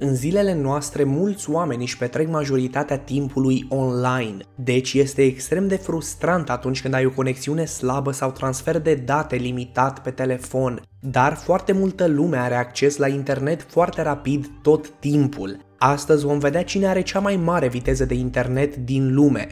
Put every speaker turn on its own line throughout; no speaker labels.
În zilele noastre, mulți oameni își petrec majoritatea timpului online, deci este extrem de frustrant atunci când ai o conexiune slabă sau transfer de date limitat pe telefon, dar foarte multă lume are acces la internet foarte rapid tot timpul. Astăzi vom vedea cine are cea mai mare viteză de internet din lume.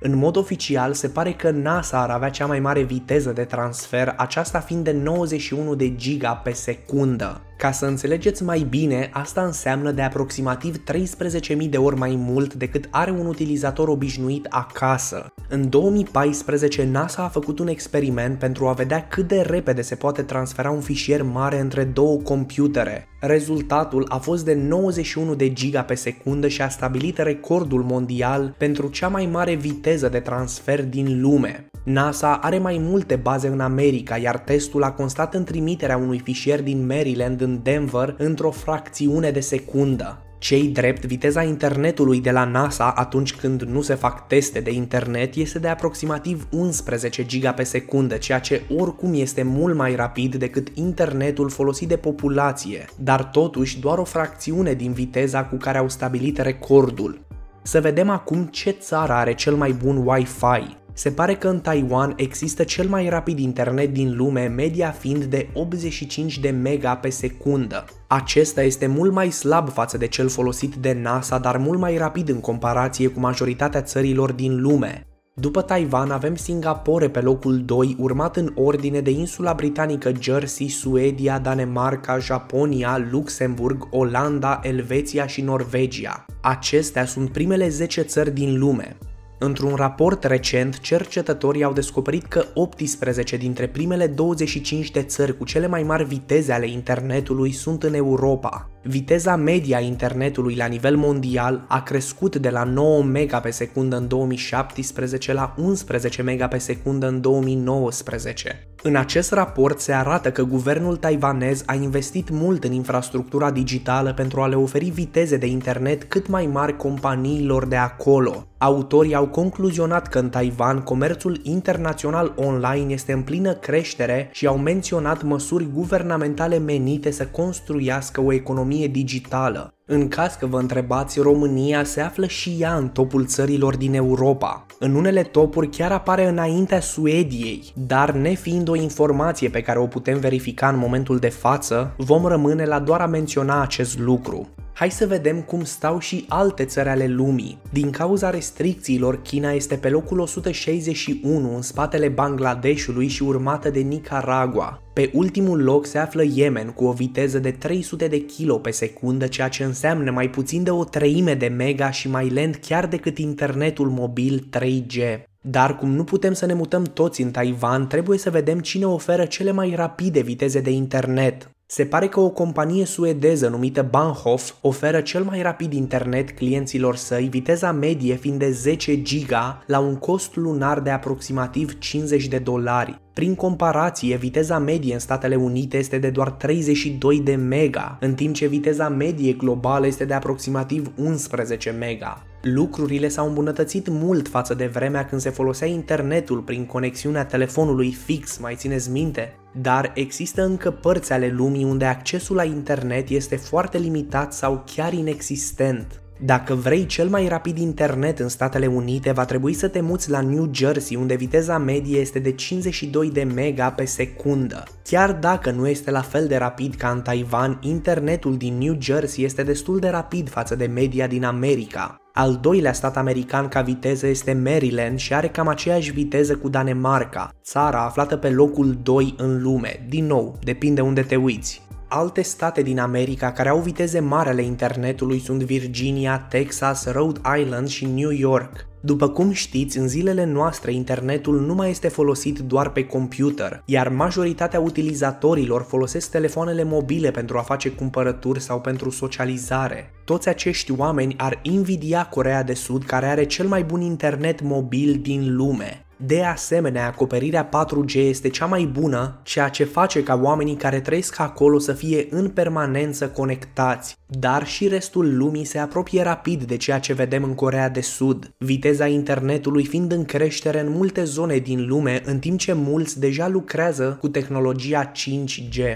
În mod oficial, se pare că NASA ar avea cea mai mare viteză de transfer, aceasta fiind de 91 de giga pe secundă. Ca să înțelegeți mai bine, asta înseamnă de aproximativ 13.000 de ori mai mult decât are un utilizator obișnuit acasă. În 2014, NASA a făcut un experiment pentru a vedea cât de repede se poate transfera un fișier mare între două computere. Rezultatul a fost de 91 de giga pe secundă și a stabilit recordul mondial pentru cea mai mare viteză de transfer din lume. NASA are mai multe baze în America, iar testul a constat în trimiterea unui fișier din Maryland în Denver într-o fracțiune de secundă. Cei drept, viteza internetului de la NASA atunci când nu se fac teste de internet este de aproximativ 11 giga pe secundă, ceea ce oricum este mult mai rapid decât internetul folosit de populație, dar totuși doar o fracțiune din viteza cu care au stabilit recordul. Să vedem acum ce țară are cel mai bun Wi-Fi. Se pare că în Taiwan există cel mai rapid internet din lume, media fiind de 85 de mega pe secundă. Acesta este mult mai slab față de cel folosit de NASA, dar mult mai rapid în comparație cu majoritatea țărilor din lume. După Taiwan avem Singapore pe locul 2, urmat în ordine de insula britanică Jersey, Suedia, Danemarca, Japonia, Luxemburg, Olanda, Elveția și Norvegia. Acestea sunt primele 10 țări din lume. Într-un raport recent, cercetătorii au descoperit că 18 dintre primele 25 de țări cu cele mai mari viteze ale internetului sunt în Europa, Viteza media a internetului la nivel mondial a crescut de la 9 mega pe secundă în 2017 la 11 mega pe secundă în 2019. În acest raport se arată că guvernul taiwanez a investit mult în infrastructura digitală pentru a le oferi viteze de internet cât mai mari companiilor de acolo. Autorii au concluzionat că în Taiwan comerțul internațional online este în plină creștere și au menționat măsuri guvernamentale menite să construiască o economie economie digitală. În caz că vă întrebați, România se află și ea în topul țărilor din Europa. În unele topuri chiar apare înaintea Suediei, dar nefiind o informație pe care o putem verifica în momentul de față, vom rămâne la doar a menționa acest lucru hai să vedem cum stau și alte țări ale lumii. Din cauza restricțiilor, China este pe locul 161 în spatele Bangladeshului și urmată de Nicaragua. Pe ultimul loc se află Yemen cu o viteză de 300 de kilo pe secundă, ceea ce înseamnă mai puțin de o treime de mega și mai lent chiar decât internetul mobil 3G. Dar cum nu putem să ne mutăm toți în Taiwan, trebuie să vedem cine oferă cele mai rapide viteze de internet. Se pare că o companie suedeză numită Banhof oferă cel mai rapid internet clienților săi, viteza medie fiind de 10 giga la un cost lunar de aproximativ 50 de dolari. Prin comparație, viteza medie în Statele Unite este de doar 32 de mega, în timp ce viteza medie globală este de aproximativ 11 mega. Lucrurile s-au îmbunătățit mult față de vremea când se folosea internetul prin conexiunea telefonului fix, mai țineți minte? Dar există încă părți ale lumii unde accesul la internet este foarte limitat sau chiar inexistent. Dacă vrei cel mai rapid internet în Statele Unite, va trebui să te muți la New Jersey, unde viteza medie este de 52 de mega pe secundă. Chiar dacă nu este la fel de rapid ca în Taiwan, internetul din New Jersey este destul de rapid față de media din America. Al doilea stat american ca viteză este Maryland și are cam aceeași viteză cu Danemarca, țara aflată pe locul 2 în lume. Din nou, depinde unde te uiți. Alte state din America care au viteze mari ale internetului sunt Virginia, Texas, Rhode Island și New York. După cum știți, în zilele noastre internetul nu mai este folosit doar pe computer, iar majoritatea utilizatorilor folosesc telefoanele mobile pentru a face cumpărături sau pentru socializare. Toți acești oameni ar invidia Corea de Sud care are cel mai bun internet mobil din lume. De asemenea, acoperirea 4G este cea mai bună, ceea ce face ca oamenii care trăiesc acolo să fie în permanență conectați. Dar și restul lumii se apropie rapid de ceea ce vedem în Corea de Sud, viteza internetului fiind în creștere în multe zone din lume, în timp ce mulți deja lucrează cu tehnologia 5G.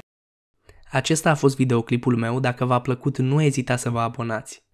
Acesta a fost videoclipul meu, dacă v-a plăcut nu ezita să vă abonați.